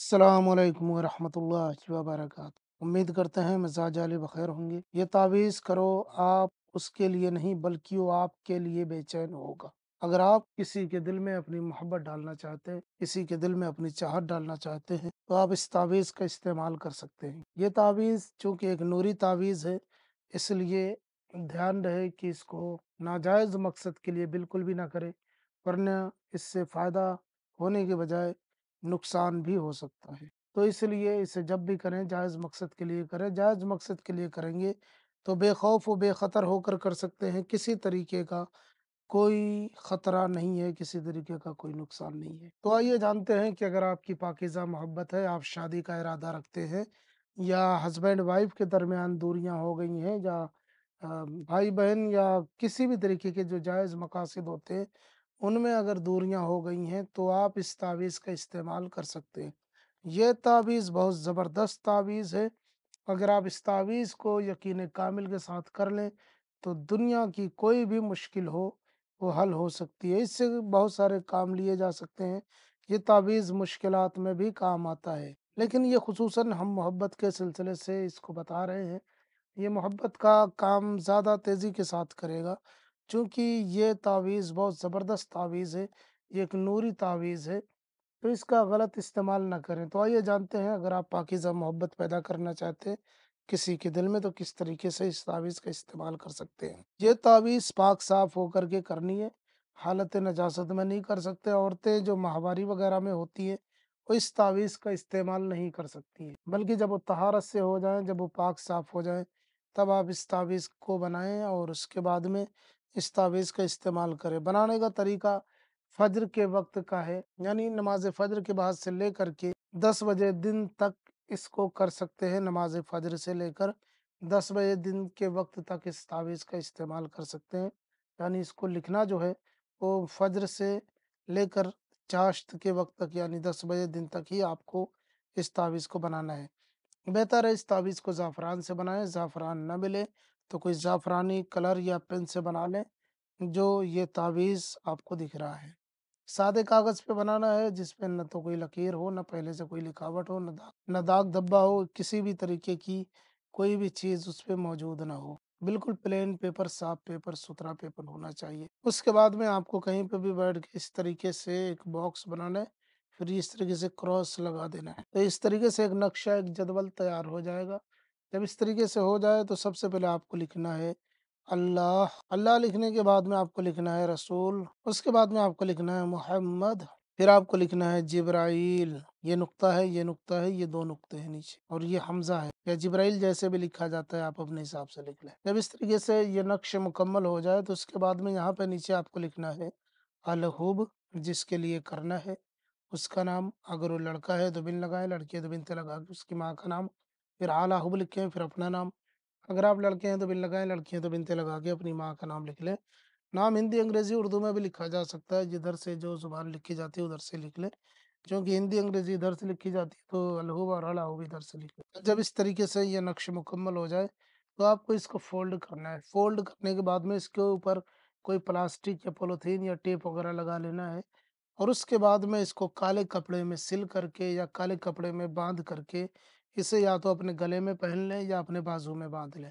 अल्लाम वरहमतुल्लाहि वबरकत उम्मीद करते हैं मिजाज आली बखैर होंगे ये तावीज़ करो आप उसके लिए नहीं बल्कि वो आपके लिए बेचैन होगा अगर आप किसी के दिल में अपनी मोहब्बत डालना चाहते हैं किसी के दिल में अपनी चाहत डालना चाहते हैं तो आप इस तावीज़ का इस्तेमाल कर सकते हैं ये तावीज़ चूँकि एक नूरी तावीज़ है इसलिए ध्यान रहे कि इसको नाजायज़ मकसद के लिए बिल्कुल भी ना करें वरना इससे फ़ायदा होने के बजाय नुकसान भी हो सकता है तो इसलिए इसे जब भी करें जायज़ मकसद के लिए करें जायज़ मकसद के लिए करेंगे तो बेखौफ व बेखतर होकर कर सकते हैं किसी तरीके का कोई ख़तरा नहीं है किसी तरीके का कोई नुकसान नहीं है तो आइए जानते हैं कि अगर आपकी पाकिज़ा मोहब्बत है आप शादी का इरादा रखते हैं या हस्बैंड वाइफ के दरमियान दूरियां हो गई हैं या भाई बहन या किसी भी तरीके के जो जायज़ मकासद होते हैं उनमें अगर दूरियां हो गई हैं तो आप इस तावीज़ का इस्तेमाल कर सकते हैं यह तावीज़ बहुत ज़बरदस्त तावीज़ है अगर आप इस तावीज़ को यकीन कामिल के साथ कर लें तो दुनिया की कोई भी मुश्किल हो वो हल हो सकती है इससे बहुत सारे काम लिए जा सकते हैं ये तावीज़ मुश्किल में भी काम आता है लेकिन ये खसूस हम मोहब्बत के सिलसिले से इसको बता रहे हैं ये मोहब्बत का काम ज़्यादा तेज़ी के साथ करेगा चूँकि ये तावीज़ बहुत ज़बरदस्त तावीज़ है ये एक नूरी तावीज़ है तो इसका गलत इस्तेमाल ना करें तो आइए जानते हैं अगर आप पाकिज़ा मोहब्बत पैदा करना चाहते हैं किसी के दिल में तो किस तरीके से इस तावीज़ का इस्तेमाल कर सकते हैं ये तावीज़ पाक साफ होकर के करनी है हालत नजासत में नहीं कर सकते औरतें जो माहवारी वगैरह में होती हैं वो इस तावीज़ का इस्तेमाल नहीं कर सकती हैं बल्कि जब वो तहारत से हो जाएँ जब वो पाक साफ़ हो जाएँ तब आप इस तावीज़ को बनाएं और उसके बाद में इस तावीज़ का इस्तेमाल करे बनाने का तरीका फजर के वक्त का है यानी नमाज फजर के बाद से लेकर के दस बजे दिन तक इसको कर सकते हैं नमाज फजर से लेकर दस बजे दिन के वक्त तक इस तावीज़ का इस्तेमाल कर सकते हैं यानी इसको लिखना जो है वो फजर से लेकर चाश्त के वक्त तक यानी दस बजे दिन तक ही आपको इस तावीज़ को बनाना है बेहतर है इस तावीज़ को ज़ाफ़रान से बनाएं ज़ाफ़रान न मिले तो कोई ज़ाफ़रानी कलर या पेन से बना लें जो ये तावीज़ आपको दिख रहा है सादे कागज़ पे बनाना है जिसपे न तो कोई लकीर हो न पहले से कोई लिखावट हो न दाग न दाग धब्बा हो किसी भी तरीके की कोई भी चीज़ उस पर मौजूद ना हो बिल्कुल प्लेन पेपर साफ पेपर सुथरा पेपर होना चाहिए उसके बाद में आपको कहीं पे भी बैठ के इस तरीके से एक बॉक्स बनाना है फिर इस तरीके से क्रॉस लगा देना है तो इस तरीके से एक नक्शा एक जदवल तैयार हो जाएगा जब इस तरीके से हो जाए तो सबसे पहले आपको लिखना है अल्लाह अल्लाह लिखने के बाद में आपको लिखना है रसूल उसके बाद में आपको लिखना है मोहम्मद फिर आपको लिखना है जिब्राइल ये नुक्ता है ये नुक्ता है ये दो नुक्ते हैं नीचे और ये हमजा है या जिब्राइल जैसे भी लिखा जाता है आप अपने हिसाब से लिख लें जब इस तरीके से ये नक्श मुकम्मल हो जाए तो उसके बाद में यहाँ पे नीचे आपको लिखना है अलहूब जिसके लिए करना है उसका नाम अगर वो लड़का है तो बिन लगाए लड़की है तो बिनते लगा उसकी माँ का नाम फिर आला हुब लिखें फिर अपना नाम अगर आप लड़के हैं तो बिन लगाएं लड़की हैं तो बिनते लगा के अपनी माँ का नाम लिख लें नाम हिंदी अंग्रेजी उर्दू में भी लिखा जा सकता है जिधर से जो जुबान लिखी जाती है उधर से लिख लें क्योंकि हिंदी अंग्रेजी इधर से लिखी जाती है तो अलहूब और अलाहूब इधर से लिख लें तो जब इस तरीके से यह नक्श मुकम्मल हो जाए तो आपको इसको फोल्ड करना है फोल्ड करने के बाद में इसके ऊपर कोई प्लास्टिक या पोलोथीन या टेप वगैरह लगा लेना है और उसके बाद में इसको काले कपड़े में सिल करके या काले कपड़े में बांध करके इसे या तो अपने गले में पहन लें या अपने बाजू में बांध लें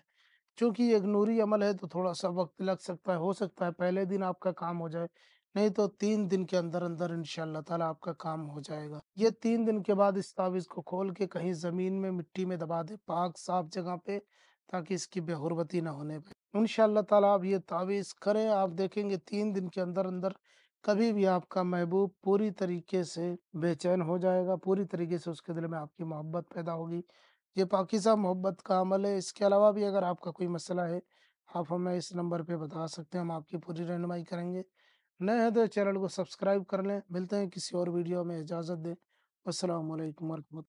चूँकि ये एक नूरी अमल है तो थोड़ा सा वक्त लग सकता है हो सकता है पहले दिन आपका काम हो जाए नहीं तो तीन दिन के अंदर अंदर इन तला आपका काम हो जाएगा ये तीन दिन के बाद इस तावीज़ को खोल के कहीं ज़मीन में मिट्टी में दबा दें पाक साफ जगह पे ताकि इसकी बेहरबती ना होने पर इन ताला आप ये तावीज़ करें आप देखेंगे तीन दिन के अंदर अंदर कभी भी आपका महबूब पूरी तरीके से बेचैन हो जाएगा पूरी तरीके से उसके दिल में आपकी मोहब्बत पैदा होगी ये पाकिस्तान मोहब्बत का अमल है इसके अलावा भी अगर आपका कोई मसला है आप हमें इस नंबर पे बता सकते हैं हम आपकी पूरी रहनुमाई करेंगे नए हैं तो चैनल को सब्सक्राइब कर लें मिलते हैं किसी और वीडियो में इजाज़त दें असलकम वरहमत